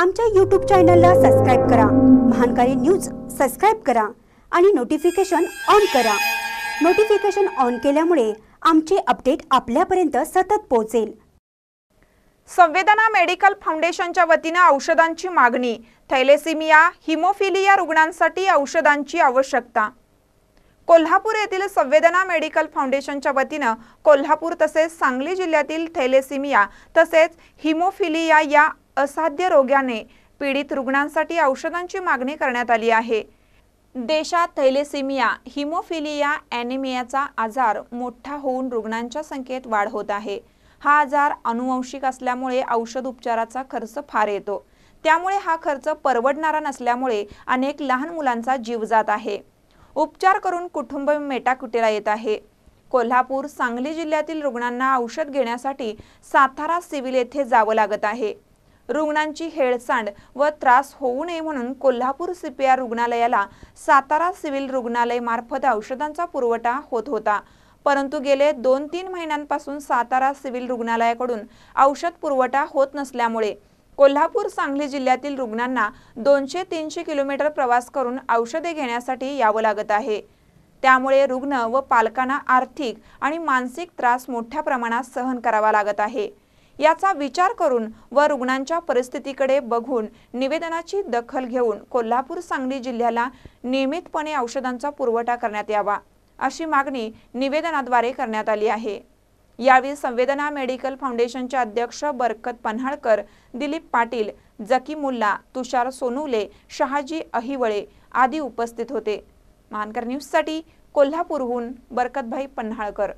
आमच्या यूट्यूब चॅनलला सबस्क्राईब करा महानकारी न्यूज सबस्क्राईब करा आणि नोटिफिकेशन ऑन करा नोटिफिकेशन ऑन केल्यामुळे आमचे अपडेट आपल्यापर्यंत सतत पोहोचेल संवेदना मेडिकल फाउंडेशनच्या वतीनं औषधांची मागणी थैलेसिमिया हिमोफिलिया रुग्णांसाठी औषधांची आवश्यकता कोल्हापूर येथील संवेदना मेडिकल फाउंडेशनच्या वतीनं कोल्हापूर तसेच सांगली जिल्ह्यातील थैलेसिमिया तसेच हिमोफिलिया या असाध्य रोग्याने पीडित रुग्णांसाठी औषधांची मागणी करण्यात आली आहे देशात थैलेसिमिया हिमोफिलिया ॲनिमियाचा आजार मोठा होऊन रुग्णांच्या संख्येत वाढ होत आहे हा आजार अनुवंशिक असल्यामुळे औषध उपचाराचा खर्च फार येतो त्यामुळे हा खर्च परवडणारा नसल्यामुळे अनेक लहान मुलांचा जीव जात आहे उपचार करून कुटुंब मेटाकुटीला येत आहे कोल्हापूर सांगली जिल्ह्यातील रुग्णांना औषध घेण्यासाठी सातारा सिव्हिल येथे जावं लागत आहे रुग्णांची हेळसांड व त्रास होऊ नये म्हणून कोल्हापूर सीपीआर रुग्णालयाला सातारा सिव्हिल रुग्णालय मार्फत औषधांचा पुरवठा होत होता परंतु गेले दोन तीन महिन्यांपासून सातारा सिव्हिल रुग्णालयाकडून औषध पुरवठा होत नसल्यामुळे कोल्हापूर सांगली जिल्ह्यातील रुग्णांना दोनशे तीनशे किलोमीटर प्रवास करून औषधे घेण्यासाठी यावं लागत आहे त्यामुळे रुग्ण व पालकांना आर्थिक आणि मानसिक त्रास मोठ्या प्रमाणात सहन करावा लागत आहे याचा विचार करून व रुग्णांच्या परिस्थितीकडे बघून निवेदनाची दखल घेऊन कोल्हापूर सांगली जिल्ह्याला नियमितपणे औषधांचा पुरवठा करण्यात यावा अशी मागणी निवेदनाद्वारे करण्यात आली आहे यावेळी संवेदना मेडिकल फाउंडेशनचे अध्यक्ष बरकत पन्हाळकर दिलीप पाटील जकी मुल्ला तुषार सोनुले शहाजी अहिवळे आदी उपस्थित होते मानकर न्यूजसाठी कोल्हापूरहून बरकतभाई पन्हाळकर